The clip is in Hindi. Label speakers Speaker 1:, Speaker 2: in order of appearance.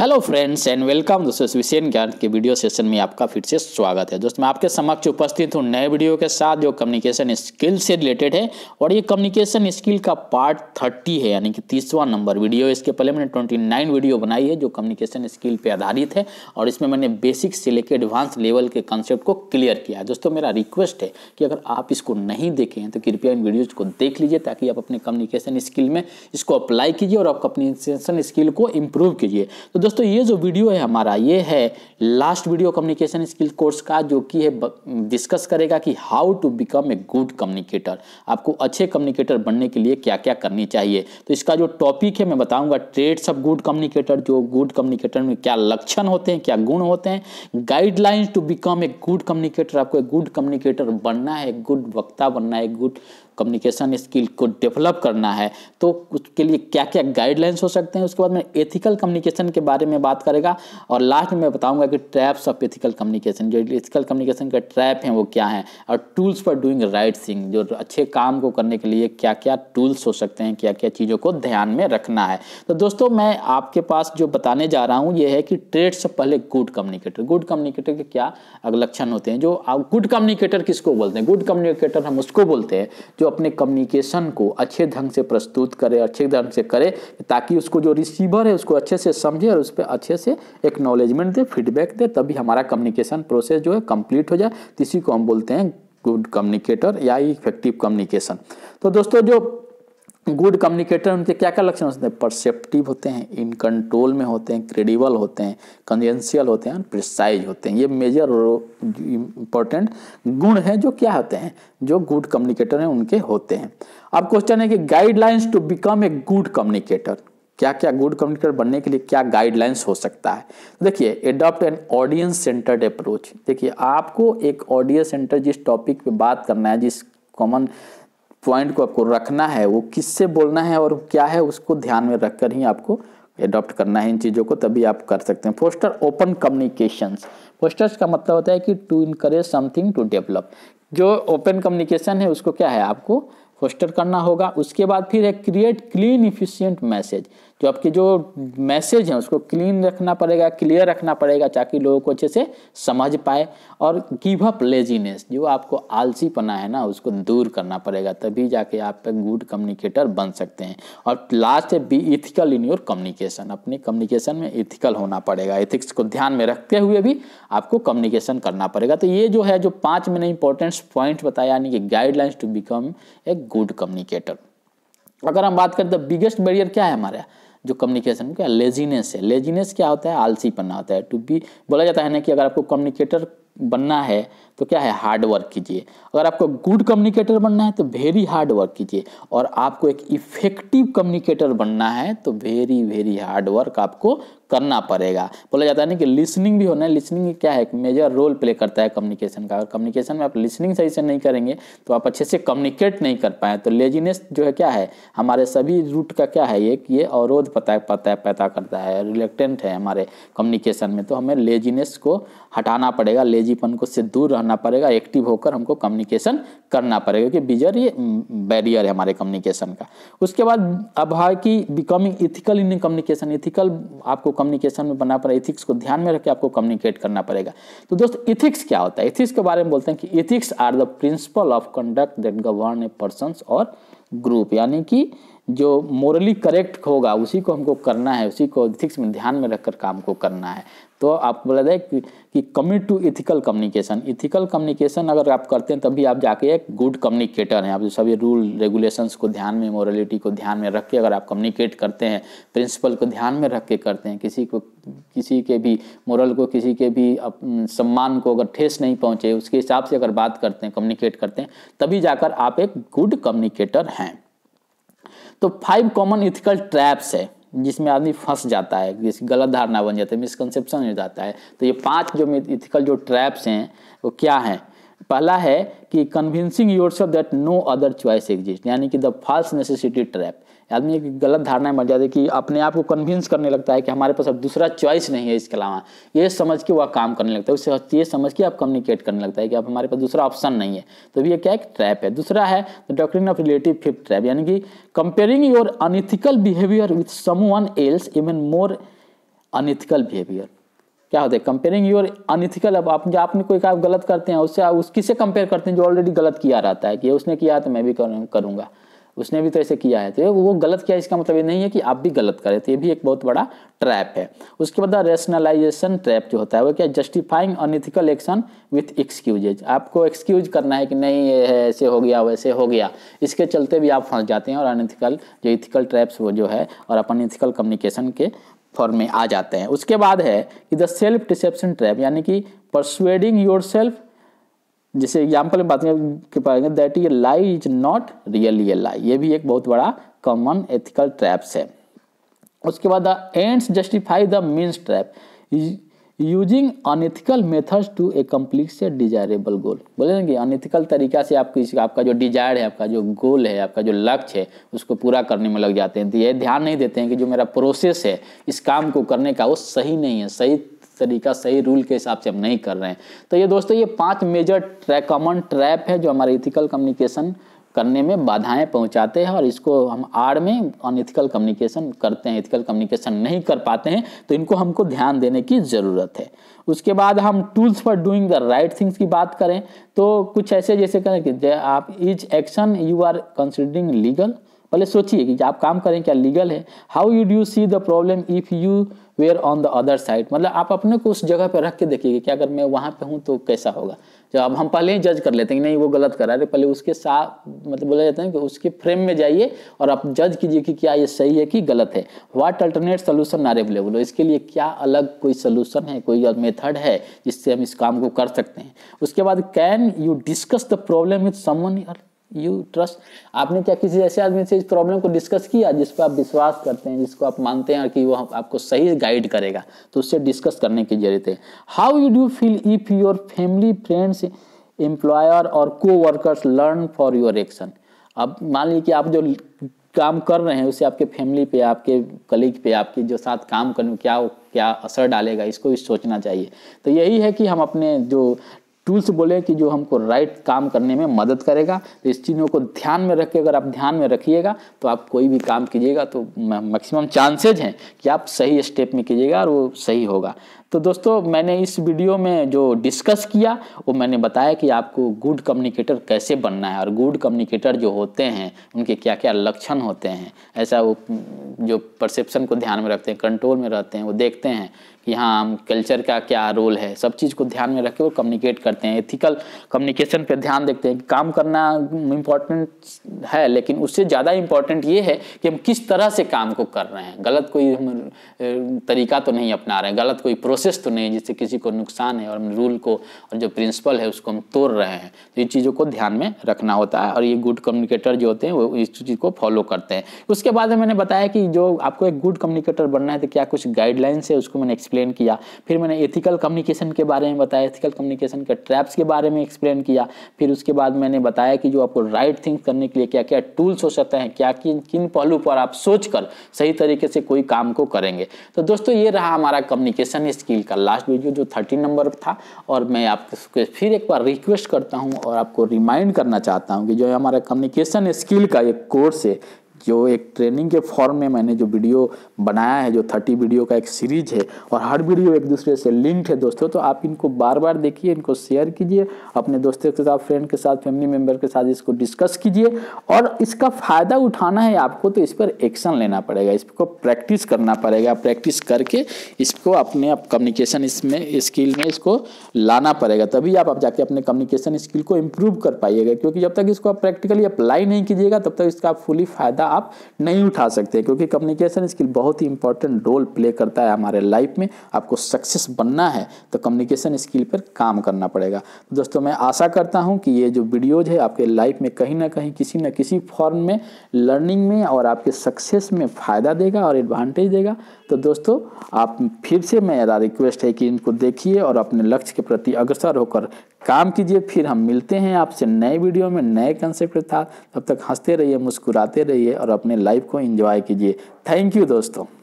Speaker 1: हेलो फ्रेंड्स एंड वेलकम दोस्तों इस विषय ज्ञान के वीडियो सेशन में आपका फिर से स्वागत है दोस्तों मैं आपके समक्ष उपस्थित हूँ नए वीडियो के साथ जो कम्युनिकेशन स्किल से रिलेटेड है और ये कम्युनिकेशन स्किल का पार्ट थर्टी है यानी कि तीसवा नंबर वीडियो इसके पहले मैंने ट्वेंटी नाइन वीडियो बनाई है जो कम्युनिकेशन स्किल पर आधारित है और इसमें मैंने बेसिक से लेकर एडवांस लेवल के कॉन्सेप्ट को क्लियर किया है दोस्तों मेरा रिक्वेस्ट है कि अगर आप इसको नहीं देखे हैं तो कृपया इन वीडियोज़ को देख लीजिए ताकि आप अपने कम्युनिकेशन स्किल में इसको अप्लाई कीजिए और आप कम्युनिकेशन स्किल को इम्प्रूव कीजिए तो दोस्तों ये जो वीडियो है हमारा ये है last video communication skill course का जो कि है डिस्कस करेगा कि how to become a good communicator आपको अच्छे कम्युनिकेटर बनने के लिए क्या क्या करनी चाहिए तो इसका जो टॉपिक है मैं बताऊंगा ट्रेड्स ऑफ गुड कम्युनिकेटर जो गुड कम्युनिकेटर में क्या लक्षण होते हैं क्या गुण होते हैं guidelines to become a good communicator आपको एक गुड कम्युनिकेटर बनना है गुड वक्ता बनना है गुड कम्युनिकेशन स्किल को डेवलप करना है तो उसके लिए क्या क्या गाइडलाइंस हो सकते हैं उसके बाद मैं एथिकल कम्युनिकेशन के बारे में बात करेगा और लास्ट में बताऊंगा कि ट्रैप्स ऑफ एथिकल कम्युनिकेशन जो एथिकल कम्युनिकेशन का ट्रैप हैं वो क्या हैं और tools for doing right thing जो अच्छे काम को करने के लिए क्या क्या टूल्स हो सकते हैं क्या क्या चीज़ों को ध्यान में रखना है तो दोस्तों मैं आपके पास जो बताने जा रहा हूँ ये है कि ट्रेड्स पहले गुड कम्युनिकेटर गुड कम्युनिकेटर के क्या लक्षण होते हैं जो गुड कम्युनिकेटर किसको बोलते हैं गुड कम्युनिकेटर हम उसको बोलते हैं जो अपने कम्युनिकेशन को अच्छे ढंग से प्रस्तुत करे अच्छे ढंग से करे ताकि उसको जो रिसीवर है उसको अच्छे से समझे और उस पर अच्छे से एक्नॉलेजमेंट दे फीडबैक दे तभी हमारा कम्युनिकेशन प्रोसेस जो है कंप्लीट हो जाए इसी को हम बोलते हैं गुड कम्युनिकेटर या इफेक्टिव कम्युनिकेशन तो दोस्तों जो गुड कम्युनिकेटर उनके क्या क्या लक्षण होते हैं परसेप्टिव होते हैं इन कंट्रोल में होते हैं क्रेडिबल होते हैं कन्वेंशियल होते हैं प्रिसाइज होते हैं ये मेजर इम्पोर्टेंट गुण हैं जो क्या होते हैं जो गुड कम्युनिकेटर हैं उनके होते हैं अब क्वेश्चन है कि guidelines to become a good communicator क्या क्या गुड कम्युनिकेटर बनने के लिए क्या गाइडलाइंस हो सकता है देखिए adopt an audience centered approach देखिए आपको एक ऑडियंस सेंटर जिस टॉपिक पे बात करना है जिस कॉमन पॉइंट को आपको रखना है वो किससे बोलना है और क्या है उसको ध्यान में रखकर ही आपको एडॉप्ट करना है इन चीज़ों को तभी आप कर सकते हैं पोस्टर ओपन कम्युनिकेशंस पोस्टर्स का मतलब होता है कि to encourage something to develop जो ओपन कम्युनिकेशन है उसको क्या है आपको पोस्टर करना होगा उसके बाद फिर है क्रिएट क्लीन इफिशियंट मैसेज जो तो आपके जो मैसेज है उसको क्लीन रखना पड़ेगा क्लियर रखना पड़ेगा ताकि लोगों को अच्छे से समझ पाए और गिव अप लेजीनेस जो आपको आलसीपना है ना उसको दूर करना पड़ेगा तभी जाके आप गुड कम्युनिकेटर बन सकते हैं और लास्ट है be ethical in your communication अपने कम्युनिकेशन में इथिकल होना पड़ेगा एथिक्स को ध्यान में रखते हुए भी आपको कम्युनिकेशन करना पड़ेगा तो ये जो है जो पाँच मैंने इंपॉर्टेंट पॉइंट बताया यानी कि guidelines to become a good communicator अगर हम बात करें तो बिगेस्ट बैरियर क्या है हमारा जो कम्युनिकेशन क्या लेजीनेस है लेजीनेस क्या होता है आलसीपन होता है टू बी बोला जाता है ना कि अगर आपको कम्युनिकेटर बनना है तो क्या है हार्ड वर्क कीजिए अगर आपको गुड कम्युनिकेटर बनना है तो वेरी हार्ड वर्क कीजिए और आपको एक इफेक्टिव कम्युनिकेटर बनना है तो वेरी वेरी हार्ड वर्क आपको करना पड़ेगा बोला जाता है ना कि लिसनिंग भी होना है लिसनिंग क्या है एक मेजर रोल प्ले करता है कम्युनिकेशन का अगर कम्युनिकेशन में आप लिसनिंग सही से नहीं करेंगे तो आप अच्छे से कम्युनिकेट नहीं कर पाए तो लेजीनेस जो है क्या है हमारे सभी रूट का क्या है एक ये अवरोध पता पता पैदा करता है रिलेक्टेंट है हमारे कम्युनिकेशन में तो हमें लेजीनेस को हटाना पड़ेगा लेजी निजीपन को से दूर रहना पड़ेगा एक्टिव होकर हमको कम्युनिकेशन करना पड़ेगा क्योंकि बिजर ये बैरियर है हमारे कम्युनिकेशन का उसके बाद अब है कि becoming ethical in communication ethical आपको कम्युनिकेशन में बना पड़ेगा इथिक्स को ध्यान में रखकर आपको कम्युनिकेट करना पड़ेगा तो दोस्त इथिक्स क्या होता है इथिक्स के बारे में बोलते हैं कि ethics are the principle of conduct that govern a person और ग्रुप यानी कि जो मोरली करेक्ट होगा उसी को हमको करना है उसी को इथिक्स में ध्यान में रखकर काम को करना है तो आप बोला जाए कि, कि commit to ethical communication ethical communication अगर आप करते हैं तभी आप जाके एक गुड कम्युनिकेटर हैं आप जो सभी रूल रेगुलेशंस को ध्यान में मोरलिटी को ध्यान में रख के अगर आप कम्युनिकेट करते हैं प्रिंसिपल को ध्यान में रख के करते हैं किसी को किसी के भी मोरल को किसी के भी सम्मान को अगर ठेस नहीं पहुँचे उसके हिसाब से अगर बात करते हैं कम्युनिकेट करते हैं तभी जाकर आप एक गुड कम्युनिकेटर हैं तो फाइव कॉमन इथिकल ट्रैप्स है जिसमें आदमी फंस जाता है जिस गलत धारणा बन जाता है मिसकनसेप्शन हो जाता है तो ये पांच जो इथिकल जो ट्रैप्स हैं वो क्या हैं पहला है कि convincing yourself that no other choice exist यानी कि द फॉल्स नेसेसिटी ट्रैप आदमी एक गलत धारणाएं बन जाती है कि अपने आप को कन्विंस करने लगता है कि हमारे पास अब दूसरा चॉइस नहीं है इसके अलावा ये समझ के वह काम करने लगता है उससे ये समझ के आप कम्युनिकेट करने लगता है कि अब हमारे पास दूसरा ऑप्शन नहीं है तो ये क्या एक ट्रैप है दूसरा है the doctrine of relative fifth trap यानी कि comparing your unethical behaviour with someone else even more unethical behaviour क्या होता है कंपेयरिंग योर अनिथिकल अब आप जो आपने कोई काम गलत करते हैं उससे आप उस किसे कंपेयर करते हैं जो ऑलरेडी गलत किया रहता है कि उसने किया तो मैं भी करूंगा उसने भी तो ऐसे किया है तो वो गलत किया इसका मतलब ये नहीं है कि आप भी गलत करें तो ये भी एक बहुत बड़ा ट्रैप है उसके बाद रेशनलाइजेशन ट्रैप जो होता है वो क्या justifying unethical action with excuses आपको एक्सक्यूज करना है कि नहीं ऐसे हो गया वैसे हो गया इसके चलते भी आप फंस जाते हैं और अनइथिकल जो इथिकल ट्रैप्स वो जो है और अपन इथिकल कम्युनिकेशन के फॉर्म में आ जाते हैं उसके बाद है कि द सेल्फ डिसेप्शन ट्रैप यानी कि परसुएडिंग योर सेल्फ जैसे एग्जाम्पल में बात कर पाएंगे दैट ये lie is not really a lie ये भी एक बहुत बड़ा कॉमन एथिकल ट्रैप्स है उसके बाद the ends justify the means trap using unethical methods to a complete a desirable goal बोले ना कि अनएथिकल तरीका से आप किसी आपका जो डिजायर है आपका जो गोल है आपका जो लक्ष्य है उसको पूरा करने में लग जाते हैं तो ये ध्यान नहीं देते हैं कि जो मेरा प्रोसेस है इस काम को करने का वो सही नहीं है सही तरीका सही रूल के हिसाब से हम नहीं कर रहे हैं तो ये दोस्तों ये पांच मेजर ट्रैक कॉमन ट्रैप है जो हमारे इथिकल कम्युनिकेशन करने में बाधाएं पहुंचाते हैं और इसको हम आड़ में अनइथिकल कम्युनिकेशन करते हैं इथिकल कम्युनिकेशन नहीं कर पाते हैं तो इनको हमको ध्यान देने की ज़रूरत है उसके बाद हम tools for doing the right things की बात करें तो कुछ ऐसे जैसे करें कि आप each action you are considering legal पहले सोचिए कि आप काम करें क्या लीगल है how you do see the problem if you were on the other side मतलब आप अपने को उस जगह पर रख के देखिए कि अगर मैं वहाँ पे हूँ तो कैसा होगा जब अब हम पहले ही जज कर लेते हैं कि नहीं वो गलत कर रहा है तो पहले उसके साथ मतलब बोला जाता है कि उसके फ्रेम में जाइए और आप जज कीजिए कि क्या ये सही है कि गलत है what alternate solution are available हो इसके लिए क्या अलग कोई सोल्यूशन है कोई मेथड है जिससे हम इस काम को कर सकते हैं उसके बाद can you discuss the problem with someone you trust आपने क्या किसी ऐसे आदमी से इस प्रॉब्लम को डिस्कस किया जिस पर आप विश्वास करते हैं जिसको आप मानते हैं कि वो आपको सही गाइड करेगा तो उससे डिस्कस करने की जरूरत है how you do feel if your family friends employer और co-workers learn for your action अब मान लीजिए कि आप जो काम कर रहे हैं उसे आपके फैमिली पे आपके कलीग पे आपके जो साथ काम करने क्या क्या असर डालेगा इसको भी सोचना चाहिए तो यही है कि हम अपने जो टूल्स बोले कि जो हमको राइट काम करने में मदद करेगा तो इस चीज़ों को ध्यान में रख के अगर आप ध्यान में रखिएगा तो आप कोई भी काम कीजिएगा तो मैक्सिमम चांसेज हैं कि आप सही स्टेप में कीजिएगा और वो सही होगा तो दोस्तों मैंने इस वीडियो में जो डिस्कस किया वो मैंने बताया कि आपको गुड कम्युनिकेटर कैसे बनना है और गुड कम्युनिकेटर जो होते हैं उनके क्या क्या लक्षण होते हैं ऐसा वो जो परसेप्शन को ध्यान में रखते हैं कंट्रोल में रहते हैं वो देखते हैं यहाँ हम कल्चर का क्या रोल है सब चीज़ को ध्यान में रखे और वो कम्युनिकेट करते हैं एथिकल कम्युनिकेशन पे ध्यान देखते हैं काम करना इम्पोर्टेंट है लेकिन उससे ज़्यादा इम्पोर्टेंट ये है कि हम किस तरह से काम को कर रहे हैं गलत कोई हम तरीका तो नहीं अपना रहे हैं गलत कोई प्रोसेस तो नहीं जिससे किसी को नुकसान है और रूल को और जो प्रिंसिपल है उसको हम तोड़ रहे हैं तो इन चीज़ों को ध्यान में रखना होता है और ये गुड कम्युनिकेटर जो होते हैं वो इस चीज़ को फॉलो करते हैं उसके बाद मैंने बताया कि जो आपको एक गुड कम्युनिकेटर बनना है तो क्या कुछ गाइडलाइंस है उसको मैंने एक्सप्लेन एक्सप्लेन किया फिर मैंने एथिकल कम्युनिकेशन के बारे में बताया एथिकल कम्युनिकेशन के ट्रैप्स के बारे में एक्सप्लेन किया फिर उसके बाद मैंने बताया कि जो आपको राइट थिंक करने के लिए क्या क्या टूल्स हो सकते हैं क्या किन किन पहलू पर आप सोचकर सही तरीके से कोई काम को करेंगे तो दोस्तों ये रहा हमारा कम्युनिकेशन स्किल का लास्ट वीडियो जो थर्टीन नंबर था और मैं आपको फिर एक बार रिक्वेस्ट करता हूँ और आपको रिमाइंड करना चाहता हूँ कि जो हमारा कम्युनिकेशन स्किल का एक कोर्स है जो एक ट्रेनिंग के फॉर्म में मैंने जो वीडियो बनाया है जो थर्टी वीडियो का एक सीरीज है और हर वीडियो एक दूसरे से लिंक्ड है दोस्तों तो आप इनको बार बार देखिए इनको शेयर कीजिए अपने दोस्तों के साथ फ्रेंड के साथ फैमिली मेम्बर के साथ इसको डिस्कस कीजिए और इसका फ़ायदा उठाना है आपको तो इस पर एक्शन लेना पड़ेगा इसको प्रैक्टिस करना पड़ेगा प्रैक्टिस करके इसको अपने आप कम्युनिकेशन इसमें स्किल में इसको लाना पड़ेगा तभी आप, आप जाके अपने कम्युनिकेशन स्किल को इम्प्रूव कर पाइएगा क्योंकि जब तक इसको आप प्रैक्टिकली अप्लाई नहीं कीजिएगा तब तक इसका फुली फ़ायदा फायदा आप नहीं उठा सकते क्योंकि कम्युनिकेशन स्किल बहुत ही इंपॉर्टेंट रोल प्ले करता है हमारे लाइफ में आपको सक्सेस बनना है तो कम्युनिकेशन स्किल पर काम करना पड़ेगा तो दोस्तों मैं आशा करता हूँ कि ये जो वीडियोज़ है आपके लाइफ में कहीं ना कहीं किसी न किसी फॉर्म में लर्निंग में और आपके सक्सेस में फ़ायदा देगा और एडवांटेज देगा तो दोस्तों आप फिर से मेरा रिक्वेस्ट है कि इनको देखिए और अपने लक्ष्य के प्रति अग्रसर होकर काम कीजिए फिर हम मिलते हैं आपसे नए वीडियो में नए कंसेप्ट के साथ तब तक हंसते रहिए मुस्कुराते रहिए और अपने लाइफ को एंजॉय कीजिए थैंक यू दोस्तों